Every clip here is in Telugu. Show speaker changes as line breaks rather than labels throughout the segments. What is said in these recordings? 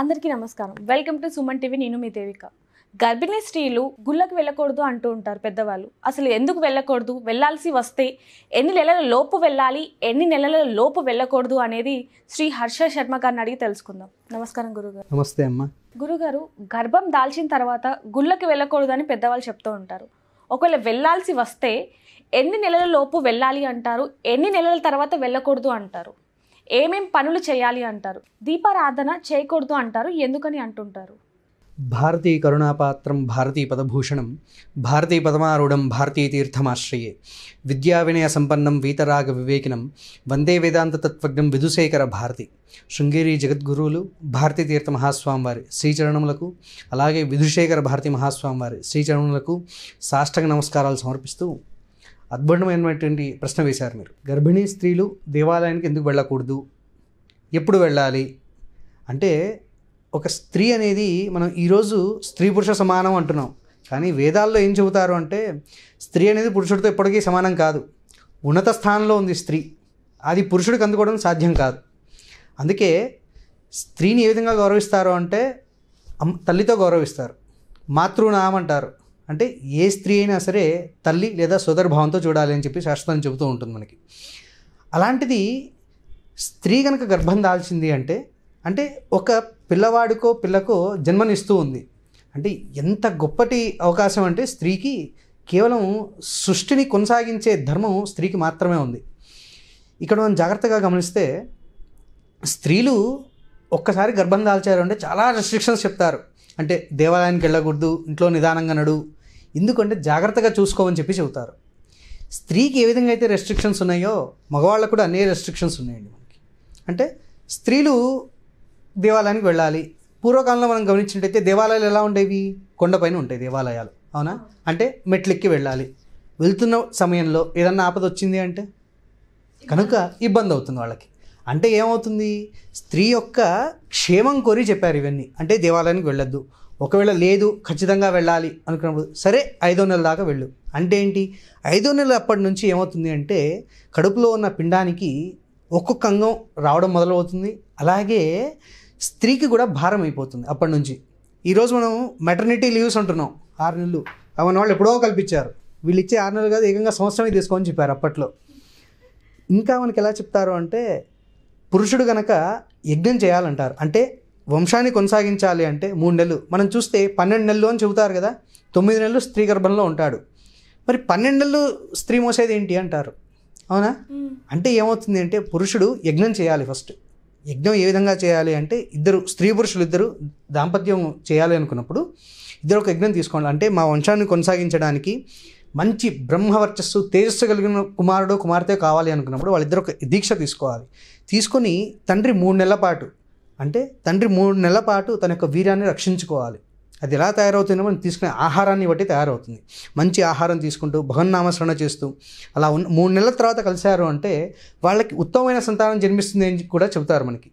అందరికీ నమస్కారం వెల్కమ్ టు సుమన్ టీవీ నేను మీ దేవిక గర్భిణీ స్త్రీలు గుళ్ళకు వెళ్ళకూడదు అంటూ ఉంటారు పెద్దవాళ్ళు అసలు ఎందుకు వెళ్ళకూడదు వెళ్ళాల్సి వస్తే ఎన్ని నెలల లోపు వెళ్ళాలి ఎన్ని నెలల లోపు వెళ్ళకూడదు అనేది శ్రీ హర్ష శర్మ గారిని అడిగి తెలుసుకుందాం నమస్కారం గురుగారు నమస్తే అమ్మా గురుగారు గర్భం దాల్చిన తర్వాత గుళ్ళకి వెళ్ళకూడదు అని పెద్దవాళ్ళు చెప్తూ ఉంటారు ఒకవేళ వెళ్ళాల్సి వస్తే ఎన్ని నెలల లోపు వెళ్ళాలి అంటారు ఎన్ని నెలల తర్వాత వెళ్ళకూడదు అంటారు ఏమేం పనులు చేయాలి అంటారు దీపారాధన చేయకూడదు అంటారు ఎందుకని అంటుంటారు భారతీ కరుణాపాత్రం భారతీ పదభూషణం భారతీ పదమారూఢం భారతీ తీర్థమాశ్రయే విద్యా వినయ సంపన్నం వీతరాగ వివేకినం వందే వేదాంత తత్వజ్ఞం విధుశేఖర భారతి శృంగేరి జగద్గురువులు భారతీ మహాస్వామి మహాస్వామివారి శ్రీచరణములకు అలాగే విధుశేఖర భారతి మహాస్వామివారి శ్రీచరణములకు సాష్టంగ నమస్కారాలు సమర్పిస్తూ అద్భుతమైనటువంటి ప్రశ్న వేశారు మీరు గర్భిణీ స్త్రీలు దేవాలయానికి ఎందుకు వెళ్ళకూడదు ఎప్పుడు వెళ్ళాలి అంటే ఒక స్త్రీ అనేది మనం ఈరోజు స్త్రీ పురుష సమానం అంటున్నాం కానీ వేదాల్లో ఏం చెబుతారు అంటే స్త్రీ అనేది పురుషుడితో ఎప్పటికీ సమానం కాదు ఉన్నత స్థానంలో ఉంది స్త్రీ అది పురుషుడికి అందుకోవడం సాధ్యం కాదు అందుకే స్త్రీని ఏ విధంగా గౌరవిస్తారు అంటే తల్లితో గౌరవిస్తారు మాతృనామంటారు అంటే ఏ స్త్రీ అయినా సరే తల్లి లేదా భావంతో చూడాలి అని చెప్పి శాస్త్రం చెబుతూ ఉంటుంది మనకి అలాంటిది స్త్రీ కనుక గర్భం దాల్చింది అంటే అంటే ఒక పిల్లవాడికో పిల్లకో జన్మనిస్తూ ఉంది అంటే ఎంత గొప్పటి అవకాశం అంటే స్త్రీకి కేవలం సృష్టిని కొనసాగించే ధర్మం స్త్రీకి మాత్రమే ఉంది ఇక్కడ మనం జాగ్రత్తగా గమనిస్తే స్త్రీలు ఒక్కసారి గర్భం దాల్చారు అంటే చాలా రెస్ట్రిక్షన్స్ చెప్తారు అంటే దేవాలయానికి వెళ్ళకూడదు ఇంట్లో నిదానంగా నడు ఎందుకంటే జాగ్రత్తగా చూసుకోమని చెప్పి చెబుతారు స్త్రీకి ఏ విధంగా అయితే రెస్ట్రిక్షన్స్ ఉన్నాయో మగవాళ్ళకు కూడా అన్ని రెస్ట్రిక్షన్స్ ఉన్నాయండి మనకి అంటే స్త్రీలు దేవాలయానికి వెళ్ళాలి పూర్వకాలంలో మనం గమనించినట్టయితే దేవాలయాలు ఎలా ఉండేవి కొండపైన ఉంటాయి దేవాలయాలు అవునా అంటే మెట్లెక్కి వెళ్ళాలి వెళ్తున్న సమయంలో ఏదన్నా ఆపద వచ్చింది అంటే కనుక ఇబ్బంది అవుతుంది వాళ్ళకి అంటే ఏమవుతుంది స్త్రీ యొక్క క్షేమం కోరి చెప్పారు ఇవన్నీ అంటే దేవాలయానికి వెళ్ళొద్దు ఒకవేళ లేదు ఖచ్చితంగా వెళ్ళాలి అనుకున్నప్పుడు సరే ఐదో నెలల దాకా వెళ్ళు అంటే ఏంటి ఐదో నెలలు అప్పటి నుంచి ఏమవుతుంది అంటే కడుపులో ఉన్న పిండానికి ఒక్కొక్క అంగం రావడం మొదలవుతుంది అలాగే స్త్రీకి కూడా భారం అయిపోతుంది అప్పటి నుంచి ఈరోజు మనం మెటర్నిటీ లీవ్స్ అంటున్నాం ఆరు నెలలు అవన్న వాళ్ళు ఎప్పుడో కల్పించారు వీళ్ళు ఇచ్చే ఆరు నెలలు కాదు ఏకంగా సంవత్సరమే తీసుకొని చెప్పారు అప్పట్లో ఇంకా మనకి ఎలా చెప్తారు అంటే పురుషుడు గనక యజ్ఞం చేయాలంటారు అంటే వంశాన్ని కొనసాగించాలి అంటే మూడు నెలలు మనం చూస్తే పన్నెండు నెలలు అని చెబుతారు కదా తొమ్మిది నెలలు స్త్రీ గర్భంలో ఉంటాడు మరి పన్నెండు నెలలు స్త్రీ మోసేది ఏంటి అంటారు అవునా అంటే ఏమవుతుంది అంటే పురుషుడు యజ్ఞం చేయాలి ఫస్ట్ యజ్ఞం ఏ విధంగా చేయాలి అంటే ఇద్దరు స్త్రీ పురుషులు ఇద్దరు దాంపత్యం చేయాలి అనుకున్నప్పుడు ఇద్దరు ఒక యజ్ఞం తీసుకోవాలి అంటే మా వంశాన్ని కొనసాగించడానికి మంచి బ్రహ్మవర్చస్సు తేజస్సు కలిగిన కుమారుడు కుమార్తె కావాలి అనుకున్నప్పుడు వాళ్ళిద్దరు ఒక దీక్ష తీసుకోవాలి తీసుకొని తండ్రి మూడు నెలల పాటు అంటే తండ్రి మూడు నెలల పాటు తన యొక్క వీర్యాన్ని రక్షించుకోవాలి అది ఎలా తయారవుతుందో మనం తీసుకునే ఆహారాన్ని బట్టి తయారవుతుంది మంచి ఆహారం తీసుకుంటూ భగన్నామస్మరణ చేస్తూ అలా ఉన్న మూడు నెలల తర్వాత కలిశారు అంటే వాళ్ళకి ఉత్తమమైన సంతానం జన్మిస్తుంది అని కూడా చెబుతారు మనకి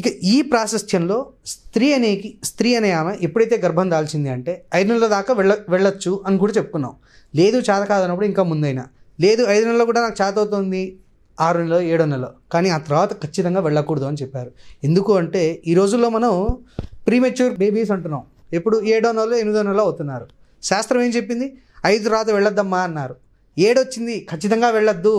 ఇక ఈ ప్రాశస్త్యంలో స్త్రీ అనేకి స్త్రీ అనే ఆమె ఎప్పుడైతే గర్భం దాల్చింది అంటే ఐదు నెలల దాకా వెళ్ళ వెళ్ళొచ్చు అని కూడా చెప్పుకున్నాం లేదు చాత కాదన్నప్పుడు ఇంకా ముందైనా లేదు ఐదు నెలలు కూడా నాకు చాత అవుతుంది ఆరు నెలలో ఏడు నెలలో కానీ ఆ తర్వాత ఖచ్చితంగా వెళ్ళకూడదు అని చెప్పారు ఎందుకు అంటే ఈ రోజుల్లో మనం ప్రీమెచ్యూర్ బేబీస్ అంటున్నాం ఎప్పుడు ఏడో నెలలో ఎనిమిదో నెలలో అవుతున్నారు శాస్త్రం ఏం చెప్పింది ఐదు తర్వాత వెళ్ళొద్దమ్మా అన్నారు ఏడొచ్చింది ఖచ్చితంగా వెళ్ళొద్దు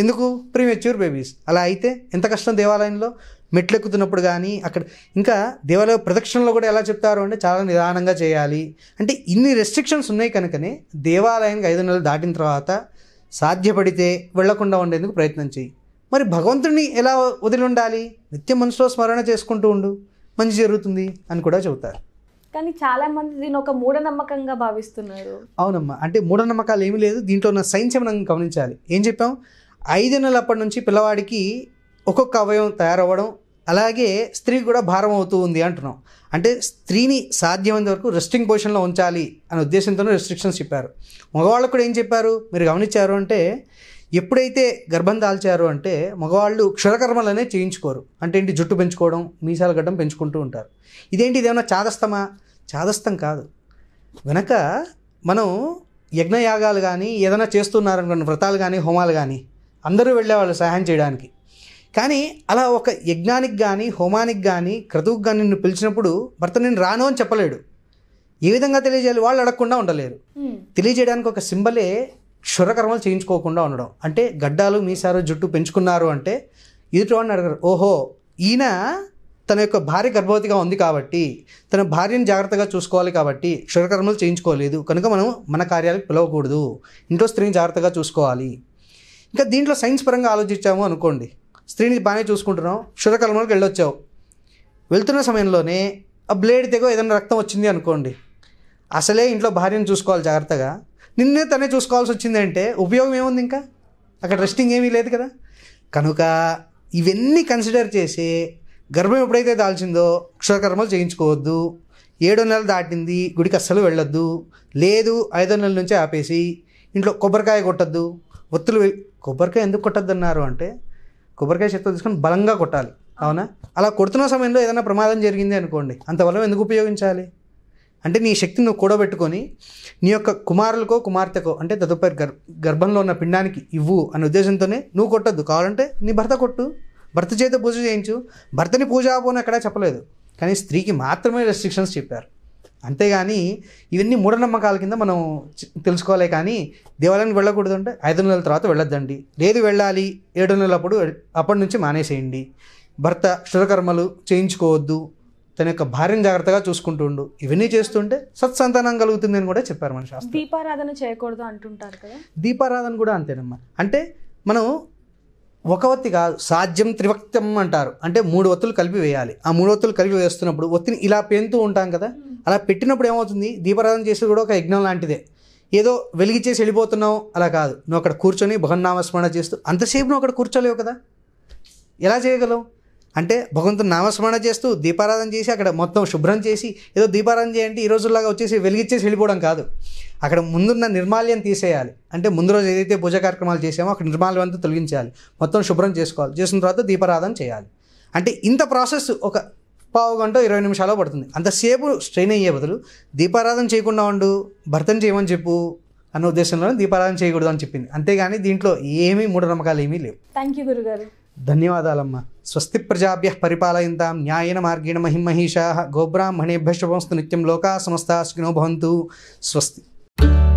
ఎందుకు ప్రీమెచ్యూర్ బేబీస్ అలా అయితే ఎంత కష్టం దేవాలయంలో మెట్లెక్కుతున్నప్పుడు కానీ అక్కడ ఇంకా దేవాలయ ప్రదక్షిణలో కూడా ఎలా చెప్తారు అంటే చాలా నిదానంగా చేయాలి అంటే ఇన్ని రెస్ట్రిక్షన్స్ ఉన్నాయి కనుకనే దేవాలయానికి ఐదు నెలలు దాటిన తర్వాత సాధ్యపడితే వెళ్లకుండా ఉండేందుకు ప్రయత్నం చేయి మరి భగవంతుడిని ఎలా వదిలి ఉండాలి నిత్యం మనసులో స్మరణ చేసుకుంటూ ఉండు మంచి జరుగుతుంది అని కూడా చెబుతారు కానీ చాలా మంది దీని ఒక మూఢనమ్మకంగా భావిస్తున్నారు అవునమ్మా అంటే మూఢనమ్మకాలు ఏమీ లేదు దీంట్లో ఉన్న సైన్స్ ఏమైనా గమనించాలి ఏం చెప్పాం ఐదు నెలలప్పటి నుంచి పిల్లవాడికి ఒక్కొక్క అవయవం తయారవ్వడం అలాగే స్త్రీ కూడా భారం అవుతూ ఉంది అంటున్నాం అంటే స్త్రీని సాధ్యమైన వరకు రెస్టింగ్ పొజిషన్లో ఉంచాలి అనే ఉద్దేశంతోనే రెస్ట్రిక్షన్స్ చెప్పారు మగవాళ్ళకు కూడా ఏం చెప్పారు మీరు గమనించారు అంటే ఎప్పుడైతే గర్భం దాల్చారు అంటే మగవాళ్ళు క్షురకర్మలనే చేయించుకోరు అంటే ఏంటి జుట్టు పెంచుకోవడం మీసాల గడ్డం పెంచుకుంటూ ఉంటారు ఇదేంటి ఇదేమన్నా చాదస్తమా చాదస్తం కాదు వెనక మనం యజ్ఞయాగాలు కానీ ఏదైనా చేస్తున్నారనుకోండి వ్రతాలు కానీ హోమాలు కానీ అందరూ వెళ్ళేవాళ్ళు సహాయం చేయడానికి కానీ అలా ఒక యజ్ఞానికి కానీ హోమానికి కానీ క్రతువుకు కానీ నిన్ను పిలిచినప్పుడు భర్త నేను రాను అని చెప్పలేడు ఏ విధంగా తెలియజేయాలి వాళ్ళు అడగకుండా ఉండలేరు తెలియజేయడానికి ఒక సింబలే క్షురకర్మలు చేయించుకోకుండా ఉండడం అంటే గడ్డాలు మీసారు జుట్టు పెంచుకున్నారు అంటే ఎదుటివాడిని అడగరు ఓహో ఈయన తన యొక్క భార్య గర్భవతిగా ఉంది కాబట్టి తన భార్యను జాగ్రత్తగా చూసుకోవాలి కాబట్టి క్షురకర్మలు చేయించుకోలేదు కనుక మనం మన కార్యాలకు పిలవకూడదు ఇంట్లో స్త్రీని జాగ్రత్తగా చూసుకోవాలి ఇంకా దీంట్లో సైన్స్ పరంగా ఆలోచించాము అనుకోండి స్త్రీని బాగానే చూసుకుంటున్నావు క్షురకలంలోకి వెళ్ళొచ్చావు వెళ్తున్న సమయంలోనే ఆ బ్లేడ్ తెగ ఏదైనా రక్తం వచ్చింది అనుకోండి అసలే ఇంట్లో భార్యను చూసుకోవాలి జాగ్రత్తగా నిన్నే తనే చూసుకోవాల్సి వచ్చిందంటే ఉపయోగం ఏముంది ఇంకా అక్కడ రెస్టింగ్ ఏమీ లేదు కదా కనుక ఇవన్నీ కన్సిడర్ చేసి గర్భం ఎప్పుడైతే దాల్చిందో క్షురకర్మలు చేయించుకోవద్దు ఏడో నెలలు దాటింది గుడికి అస్సలు వెళ్ళొద్దు లేదు ఐదో నెలల నుంచే ఆపేసి ఇంట్లో కొబ్బరికాయ కొట్టద్దు ఒత్తులు కొబ్బరికాయ ఎందుకు కొట్టద్దు అన్నారు అంటే కొబ్బరికాయ చేత్తో తీసుకొని బలంగా కొట్టాలి అవునా అలా కొడుతున్న సమయంలో ఏదైనా ప్రమాదం జరిగింది అనుకోండి అంత బలం ఎందుకు ఉపయోగించాలి అంటే నీ శక్తిని నువ్వు కూడబెట్టుకొని నీ యొక్క కుమారులకో కుమార్తెకో అంటే తదుపరి గర్ గర్భంలో ఉన్న పిండానికి ఇవ్వు అనే ఉద్దేశంతోనే నువ్వు కొట్టద్దు కావాలంటే నీ భర్త కొట్టు భర్త చేత పూజ చేయించు భర్తని పూజ ఆపోని అక్కడ చెప్పలేదు కానీ స్త్రీకి మాత్రమే రెస్ట్రిక్షన్స్ చెప్పారు అంతేగాని ఇవన్నీ మూఢనమ్మకాల కింద మనం తెలుసుకోవాలి కానీ దేవాలయానికి వెళ్ళకూడదు అంటే ఐదు నెలల తర్వాత వెళ్ళొద్దండి లేదు వెళ్ళాలి ఏడు అప్పుడు అప్పటి నుంచి మానేసేయండి భర్త శుభకర్మలు చేయించుకోవద్దు తన యొక్క భార్యను జాగ్రత్తగా చూసుకుంటుండు ఇవన్నీ చేస్తుంటే సత్సంతానం కలుగుతుంది అని కూడా చెప్పారు మన శాస్త్రం దీపారాధన చేయకూడదు అంటుంటారు కదా దీపారాధన కూడా అంతేనమ్మా అంటే మనం ఒక ఒత్తి కాదు సాధ్యం త్రివక్తం అంటారు అంటే మూడు ఒత్తులు కలిపి వేయాలి ఆ మూడు ఒత్తులు కలిపి వేస్తున్నప్పుడు ఒత్తిని ఇలా పెంతూ ఉంటాం కదా అలా పెట్టినప్పుడు ఏమవుతుంది దీపారాధన చేసేది కూడా ఒక యజ్ఞం లాంటిదే ఏదో వెలిగిచ్చేసి వెళ్ళిపోతున్నావు అలా కాదు నువ్వు అక్కడ కూర్చొని భగవన్నామస్మరణ చేస్తూ అంతసేపు నువ్వు అక్కడ కూర్చోలేవు కదా ఎలా చేయగలవు అంటే భగవంతుని నామస్మరణ చేస్తూ దీపారాధన చేసి అక్కడ మొత్తం శుభ్రం చేసి ఏదో దీపారాధన చేయండి ఈ రోజుల్లాగా వచ్చేసి వెలిగిచ్చేసి వెళ్ళిపోవడం కాదు అక్కడ ముందున్న నిర్మాల్యం తీసేయాలి అంటే ముందు రోజు ఏదైతే పూజ కార్యక్రమాలు చేసామో అక్కడ నిర్మాల్యం అంతా తొలగించాలి మొత్తం శుభ్రం చేసుకోవాలి చేసిన తర్వాత దీపారాధన చేయాలి అంటే ఇంత ప్రాసెస్ ఒక పావు గంట ఇరవై నిమిషాలు పడుతుంది అంతసేపు స్ట్రెయిన్ అయ్యే బదులు దీపారాధన చేయకుండా ఉండు భర్తను చేయమని చెప్పు అన్న ఉద్దేశంలో దీపారాధన చేయకూడదు అని చెప్పింది అంతేగాని దీంట్లో ఏమీ మూఢనమ్మకాలు ఏమీ లేవు థ్యాంక్ యూ గురుగారు ధన్యవాదాలమ్మా స్వస్తి ప్రజాభ్య పరిపాలయంతా న్యాయన మార్గేణ మహిమహిషా గోబ్రాహ్మణేభ్య శుభంస్తు నిత్యం లోకా సమస్త సుఖినో భవంతు స్వస్తి